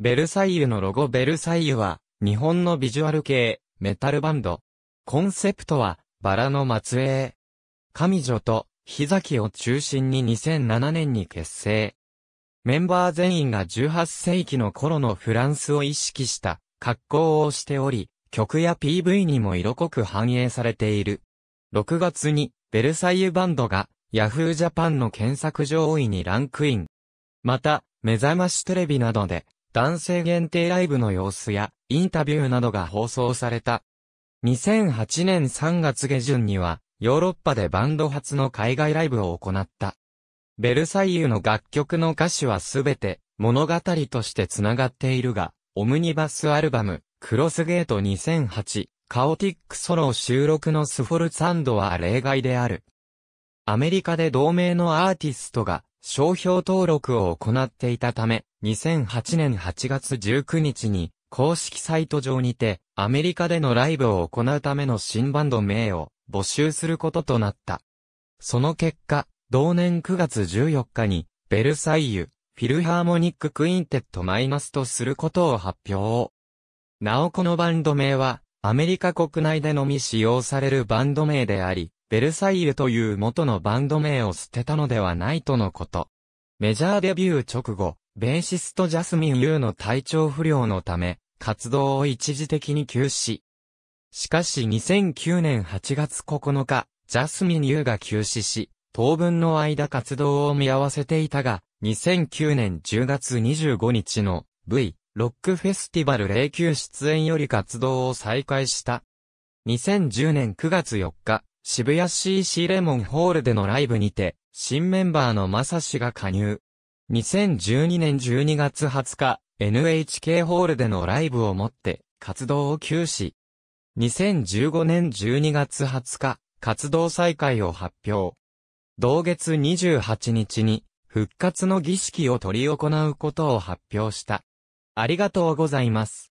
ベルサイユのロゴベルサイユは、日本のビジュアル系、メタルバンド。コンセプトは、バラの末裔。上女と、日崎を中心に2007年に結成。メンバー全員が18世紀の頃のフランスを意識した格好をしており、曲や PV にも色濃く反映されている。6月に、ベルサイユバンドが、Yahoo! Japan の検索上位にランクイン。また、目覚ましテレビなどで男性限定ライブの様子や、インタビューなどが放送された。2008年3月下旬には、ヨーロッパでバンド初の海外ライブを行った。ベルサイユの楽曲の歌詞はすべて物語として繋がっているが、オムニバスアルバム、クロスゲート2008、カオティックソロ収録のスフォルツァンドは例外である。アメリカで同名のアーティストが商標登録を行っていたため、2008年8月19日に、公式サイト上にて、アメリカでのライブを行うための新バンド名を募集することとなった。その結果、同年9月14日に、ベルサイユ、フィルハーモニッククインテッドマイナスとすることを発表。なおこのバンド名は、アメリカ国内でのみ使用されるバンド名であり、ベルサイユという元のバンド名を捨てたのではないとのこと。メジャーデビュー直後、ベーシストジャスミン・ユーの体調不良のため、活動を一時的に休止。しかし2009年8月9日、ジャスミン・ユーが休止し、当分の間活動を見合わせていたが、2009年10月25日の V ロックフェスティバル09出演より活動を再開した。2010年9月4日、渋谷 CC レモンホールでのライブにて、新メンバーのまさしが加入。2012年12月20日、NHK ホールでのライブをもって、活動を休止。2015年12月20日、活動再開を発表。同月28日に、復活の儀式を執り行うことを発表した。ありがとうございます。